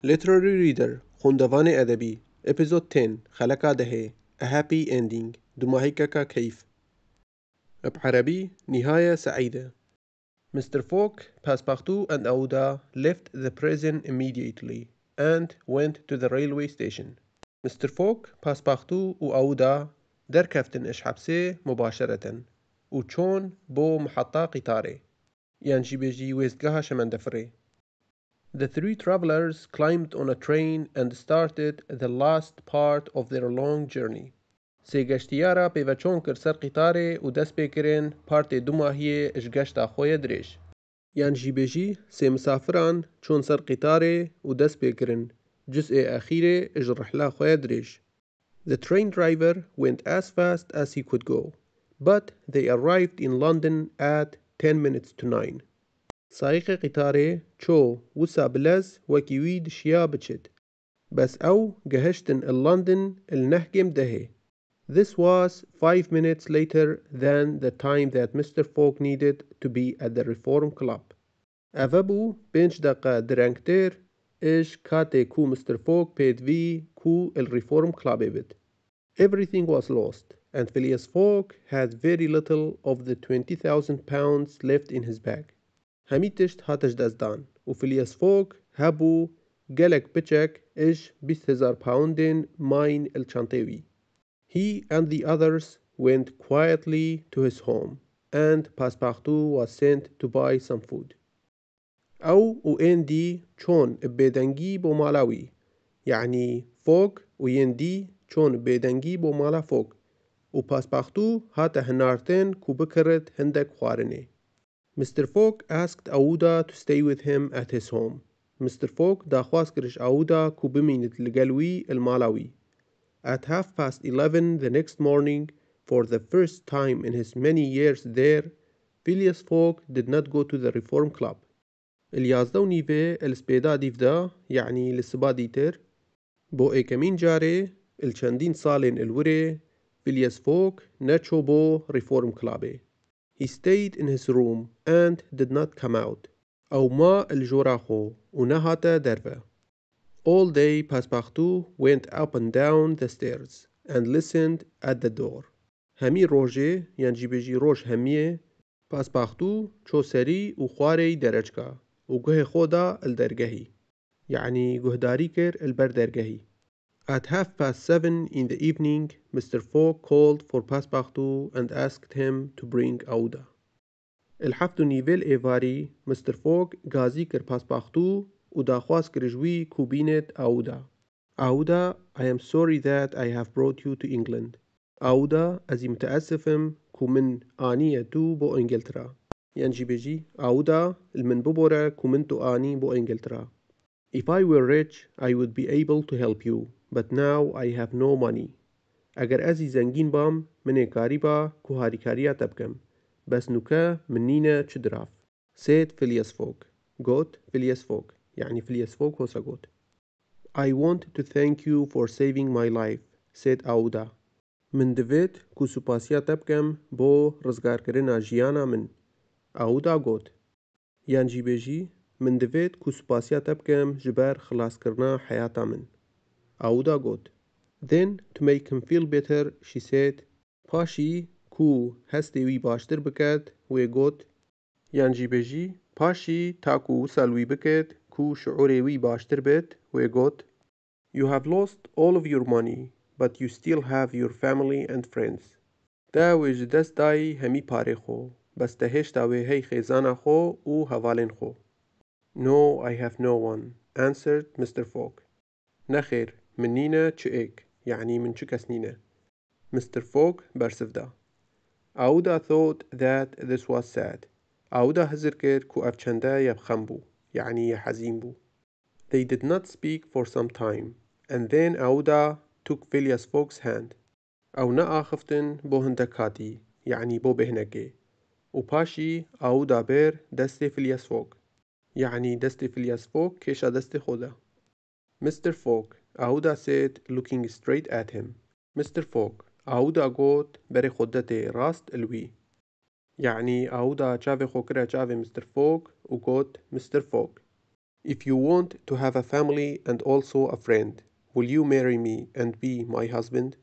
Literary Reader Khundavane Adabi Episode 10 خلقة دهي A Happy Ending دماهيكا كيف بعربي نهاية سعيدة Mr. Fogg, Passepartout and Aouda left the prison immediately and went to the railway station. Mr. Fogg, Passepartout و Aouda در كفتن إش حبسه مباشرة و چون بو محطة قطاري يعني بيجي ويزقها شمندفري The three travelers climbed on a train and started the last part of their long journey. Se gështjara pe veçonkër sërqitare u despekirin parte dumahje ish gështa xoje drejsh. Janë jibejji se mësafiran qon sërqitare u despekirin, e akhire ish rëhla xoje The train driver went as fast as he could go, but they arrived in London at 10 minutes to 9. سايق قیتارê چو وسا bilez wekî wî بچد بس او جهشتن اللندن النهجم دهي This was five minutes later than the time that Mr. Fogg needed to be at the Reform Club. Avabu bû pênc deqe direngtêr katê ku Mr. Fogg pêdivî ku el Reform Club bit. Everything was lost, and Phileas Fogg had very little of the twenty thousand pounds left in his bag. همیتشت هاتش دزدان و فیلی از فوگ هبو گلک پچک اش بیست هزار پاوندین ماین الچانته وی. He and the others went quietly to his home and پاسپختو was sent to buy some food. او و این دی چون بدنگی با مالا یعنی فوگ و این دی چون بدنگی با مالا فوگ و پاسپختو هات هنارتن کو بکرت هندک خوارنه. Mr. Fogg asked Aouda to stay with him at his home. Mr. Fogg داخواست كرش أودا كوبمينة الجلوي المالاوي. At half past eleven the next morning, for the first time in his many years there, Phileas Fogg did not go to the Reform Club. اليازدو نيفي السبيدا ديفدا يعني لسبا ديتر بو اي كمين جاري الشندين صالين الوري فيلياس فوك ناتشو بو ريفورم كلابي He stayed in his room and did not come out أو ما الجراحو ونهت دربه All day Passepartout went up and down the stairs and listened at the door. همي روجه يعني بيجي روج همية Passepartout چو سري وخواري درجكا و خودا الدرگهي يعني گهداري كر البر البردرگهي At half past seven in the evening Mr. Fogg called for Passepartout and asked him to bring Aouda. الحفل نيفيل إيفاري مستر فوق غازي كر passepartout ودا خواس كرجوي kubinet أودا أودا I am sorry that I have brought you to England أودا أزي متأسفم كو من آنية تو بو إنجلترا ينجي بيجي أودا المن ببورا ani من تو بو If I were rich I would be able to help you but now I have no money اگر ازی زنگین بام منێ کاری با کوهاریکاریە تە تبکم بس نوکە من نینە چ دراف سێت فلیسفۆک گوت فوق. یعنی فلیس فوق هۆسە گوت I want to thank you for saving my life سید آودا. من دوید کو سپاسیا تبکم بو رزگار کرنا جیانا من آودا گوت یعنی بجی من دوید کو سپاسیا تبکم جبر خلاص کرنا حیاتا من. Auda got. Then, to make him feel better, she said, "Pashi, ku hasti wî baştir biket, wê got, yan bêjî paşî ta ku wisa wî ku şuûrê wî wê got, You have lost all of your money, but you still have your family and friends. Da wê ji hemî parê xwe, wê hey xêzana xwe û hevalên xwe. No, I have no one, answered Mr. Fogg. Nexêr, من نينا تشو ايك يعني من تشيكاس نينا مستر فوق برسفدا أودا ثوت ذات ذس was ساد أودا هزر كير كو أفشندا يبخم بو يعني يحزين بو They did not speak for some time and then أودا took Phileas Fogg's hand أو نا آخفتن بو هندكاتي يعني بو بهنكي وباشي اودا بير دستي فيلياس فوق يعني دستي فيلياس فوق كيشا دستي خودا مستر فوق عاودة said looking straight at him مستر فوق عاودة قوت بري خدتي راست الوي يعني عاودة جافي خوكرا جافي مستر فوق وقوت مستر فوق If you want to have a family and also a friend will you marry me and be my husband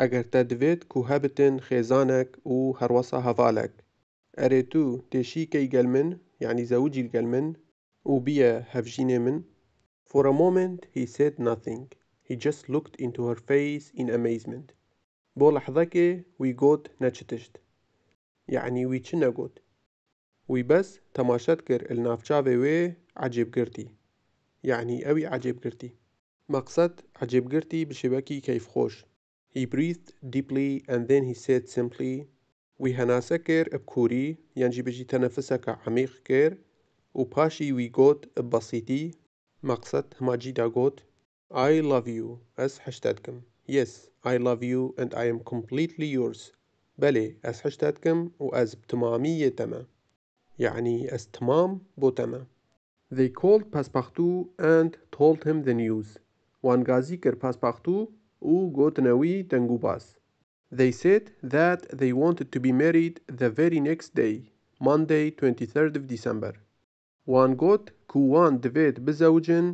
اگر كو کوهبتن خيزانك و هروسا هفالك أريتو تشيكي قلمن يعني زوجي یعنی و بيا هفجيني من For a moment he said nothing. He just looked into her face in amazement. بولحظة كي وي جوت نتشتشت يعني وي چنا جوت وي بس تماشات كر النافچاوي وي عجيب كرتي يعني اوي عجيب كرتي مقصد عجيب كرتي بشبكي كيف خوش He breathed deeply and then he said simply وي هناسة كر بكوري يعني بجي تنفسك عميق كر وباشي وي جوت ببسيطي Maksat Hamaji Dagot I love you as حشتاتكم Yes, I love you and I am completely yours بلي as حشتاتكم و as بتمامية tama. يعني as tamam bo tama. They called Passepartout and told him the news. وانغازي كر Passepartout و قوتنوي دنگوباز. They said that they wanted to be married the very next day, Monday 23rd of December. وانگۆت و وان بزوجن بزەوجن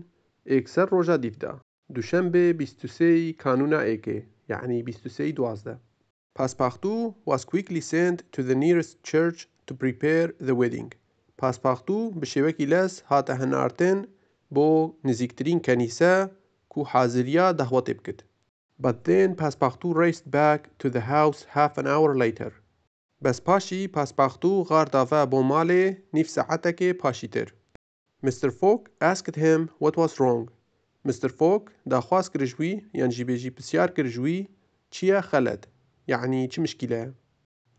ئێکسەر ڕۆژە دوشنبه دووشەمبێ بیستوسێی کانونا ئێکێ یعنی بیستوسێی دوازدە پاسپارتوو was quickly sent to the nearest church to prepare the wedding پختو به شوکی لس هاتە هەنارتن با نزیکترین کەنیسە و حازریا دەهوەتێ بکرد But then Passepartout raced back to the house half an hour later. بس پاشی پاس باختو غار دافا بو مالی نیف ساعتک پاشیتر. مستر فوك asked him what was wrong. مستر فوك دا خواست كرجوي يعني جي بيجي بسيار كرجوي چيا خلد يعني یعنی چي مشكلة.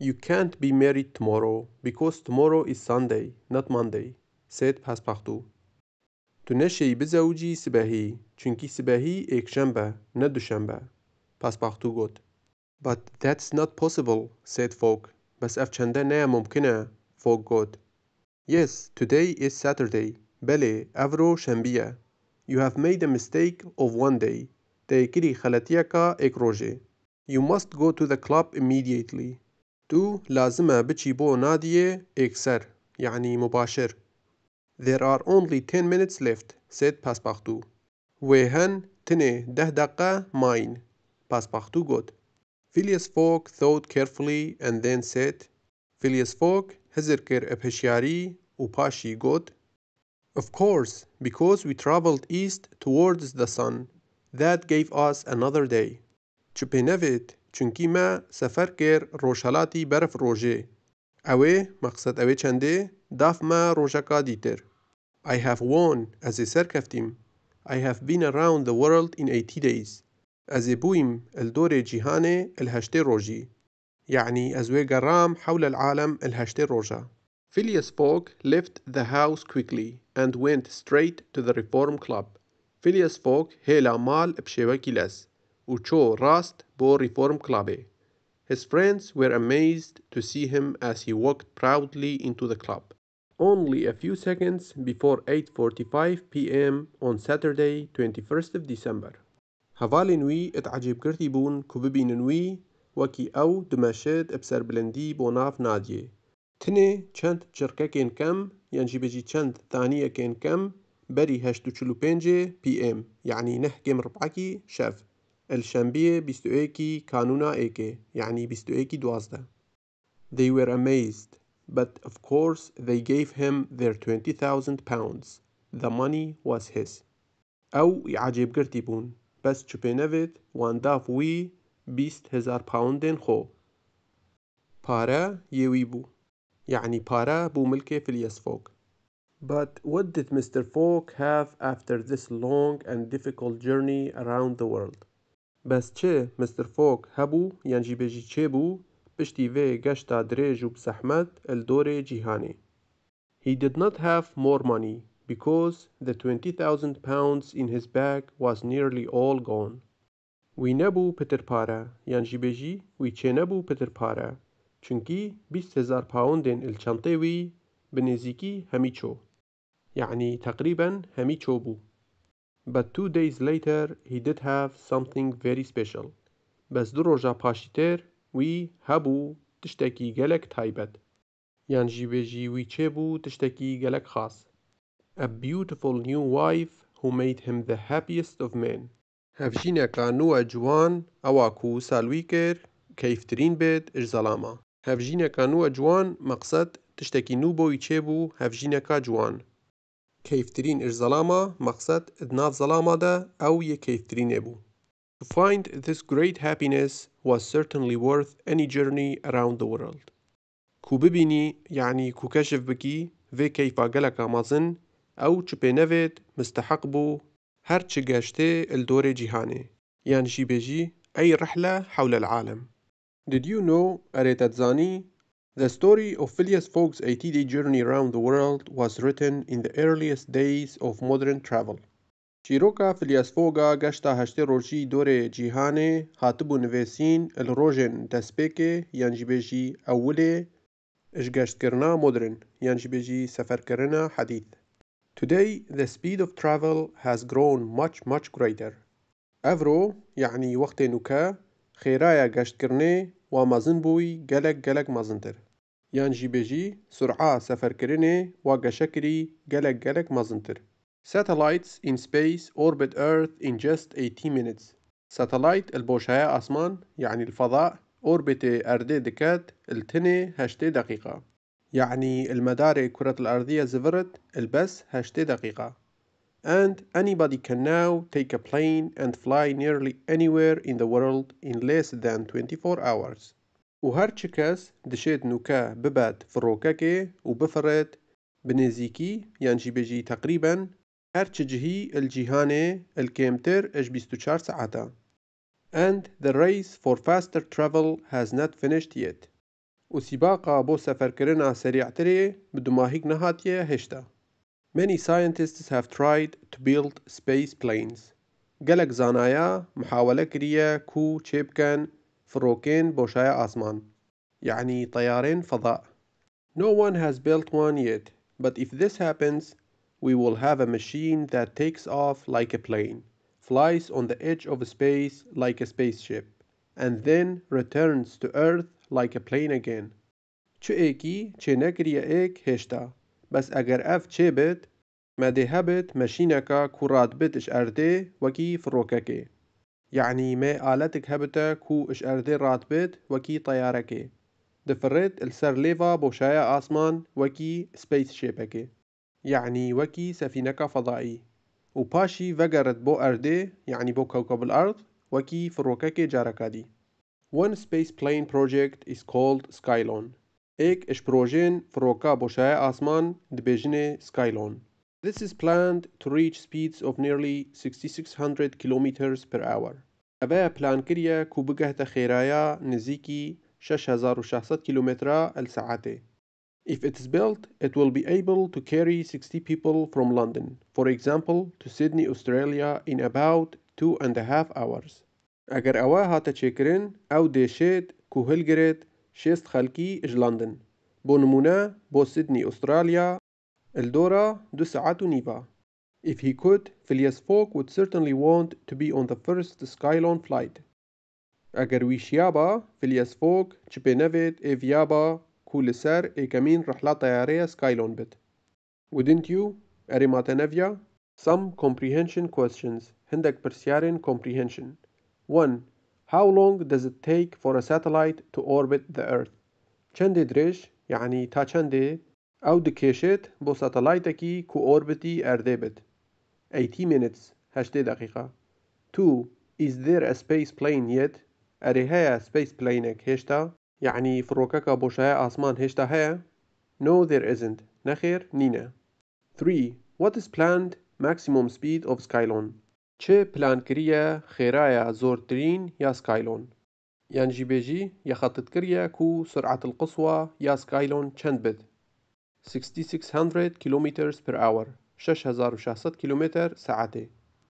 You can't be married tomorrow because tomorrow is Sunday, not Monday, said پاس باختو. تو نشی بزوجي سباهي چونكي سباهي ایک شنبة ند دو شنبة. پاس باختو گوت. But that's not possible, said Fogg. بس افچنده نه ممکنه فوق گود. Yes, today is Saturday. بله، افرو شنبیه. You have made a mistake of one day. تیکری خلطیه کا ایک روژه. You must go to the club immediately. تو لازمه بچی بو نادیه اکسر یعنی مباشر. There are only 10 minutes left, said پاسپاختو. ویهن تنه ده دقه ماین. پاسپاختو گود. Phileas Fogg thought carefully and then said, "Phileas Fogg, Hazirkir Ebeshari Upashi God." Of course, because we traveled east towards the sun, that gave us another day. چپینوید چونکی ما سفر کر روشالاتی برف روژه اوه Dafma Rojaka Diter. I have won as a circaf team. I have been around the world in 80 days. از بويم الدوري جيهاني الهشتي روجي يعني از قرام حول العالم الهشتي روجا Phileas Fogg left the house quickly and went straight to the reform club. Phileas Fogg هيلا مال بشبكي لس وشو راست بو reform club. His friends were amazed to see him as he walked proudly into the club. Only a few seconds before 8:45 p.m. on Saturday, 21st of December. كرتي هەڤاڵێنووی ئەتعەجێبکردی بوون و ببیننەوەی وەکی ئەو دمەشێت ئەپسەربلەندی بۆ ناف نادیێ تنێ چەند چڕکەکێن کەم یان جیبەجی چەند دانیەکێن کەم بەری هەشت و چل و پێنجێ PM یعنی نەح گێم ڕپعکی شەف ايكي كانونا ايكي يعني یعنی ايكي دوازدە They were amazed, but of course they gave him their 20,000 pounds. The money was his. او يعجب عجێبگرتی بون بس چپێ نەوێت وەنداف وی بیست هزار پاوەندێن خو پارا یوی بو یعنی پارا بو ملکێ فلیس فوق But what did Mr. Fogg have after this long and difficult journey around the world? بس چه مستر فۆک هبو یانجی بجی چه بو پشتی وی گشتا درێژ و بسەحمەد ئەلدۆرێ جیهانێ He did not have more money because the twenty thousand pounds in his bag was nearly all gone. We nebû peterpara, yani we bêjî peterpara. çênebû pirtipara çunkî bîst hezar paundên li çentê yani takriban hamicho bû. But two days later he did have something very special. Bas du roja paşî têr wî hebû tiştekî gelek taybet. Yan jî bêjî wî gelek xas. a beautiful new wife who made him the happiest of men هەڤژینێک لە نووە جوان ئەواکوو ساڵویکر کەیفترین بێت ئش زەڵامە هەڤژینێکە نووە جوان مەقسەد تشتێکی نوو بۆی چێبوو هەڤژینەکە جوان کەیفترین ئش زەڵامە مەقسەد ناف زەڵامەدا ئەو یەک کەیفترینێ بوو To find this great happiness was certainly worth any journey around the world. کو ببینی یعنی کو کەشف بکی وێ کەیفا گەلەکە مەزن او چپی نوید مستحق بو بوو هەر چ گەشتێ جیهانه یعن جی ژی جی ای رحله حول العالم Did you know ئەرێتەتزانی The story of Phileas Fogg's 80-day journey around the world was written in the earliest days of modern travel. چیرۆکە فلیاس فۆگا گەشتا هەشتێ ڕۆژی دۆرێ جیهانێ هاتبوو نوێسین ئەل ڕۆژێن دەستپێکێ یانجیبێژی ئەولێ کرنا مدرن سفر کرنا حدیث. Today the speed of travel has grown much much greater. Evro yani wextên nû ke xêraya geştkirinê گلك گلك gelek gelek جي بي جي سرعة سفر كرني و گشكري گلك گلك mezintir. Satellites in space orbit Earth in just 80 minutes. Satellite el أسمان يعني الفضاء orbit أردي دكات li tenê دقيقة. يعني المدار الكرة الأرضية زفرت البس هشت دقيقة and anybody can now take a plane and fly nearly anywhere in the world in less than 24 hours و هر چکس نوكا نوکا بباد فروکاكي وبفرد بنزيكي يعني بيجي تقريبا هر چجهي الجهاني الكيمتر اش 24 ساعتا and the race for faster travel has not finished yet û sîbaqa bo seferkirina serîعtirê بدو dûmahîk nehatiye هشتا. Many scientists have tried to build space planes. Gelek زانايا محاوله kiriye ku çê bikin firokên boşaya asman, yani teyarên No one has built one yet, but if this happens, we will have a machine that takes off like a plane, flies on the edge of space like a spaceship, and then returns to Earth like a plane again چه ایکی چه نگریه ایک هشتا بس اگر اف چه بد مده هبت مشینکا کرات بتش ارده وکی فروکه که. یعنی ما آلتك هبتا کو اش ارده رات بيت وكي طياركي دفرت السر ليفا بوشايا آسمان وکی سپیس که. یعنی وکی سفینه که فضائی. و پاشی وگرد بو أرده یعنی بو كوكب الأرض که جارکه دی. One space plane project is called Skylon. Ek ish projen froka boshaya asman dibejine Skylon. This is planned to reach speeds of nearly 6600 kilometers per hour. اوه plan کریه کو بگه تخیرایا نزیکی 6600 kilometra al saate. If it is built, it will be able to carry 60 people from London, for example, to Sydney, Australia in about two and a half hours. ئەگەر ئەوە هاتە چێکرن ئەو دێشێت کوهل هەلگرێت شست خلکی ژلاندن بو نمونه بو سیدنی استرالیا الدورا دو ساعت و نیڤا If he could, Phileas Fogg would certainly want to be on the first Skylon flight. اگر ویشیابا فیلیس فوگ چپه نوید ایویابا کول سر ای کمین رحلا طیاره سکایلون بد. Wouldn't you, اریمات نویا, some comprehension questions, هندک پرسیارین comprehension. 1. How long does it take for a satellite to orbit the earth چند درش يعني تا چند او دكيشت بو ساتلايتكي كو اوربتي اردبت 80 minutes 8 دقيقة 2. Is there a space plane yet اري هيا space plane هشتا يعني فروكاكا بوشايا اسمان هشتا هيا No there isn't نخير نينا 3. What is planned maximum speed of Skylon چ پلانکiriya خیرای زورترین یا سکایلون؟ یعنی جی بیجی یا خطت کریه کو سرعت القسوە یا سکایلون چند بد؟ 6600 کیلومتر آور 6600 کیلومتر سعاتێ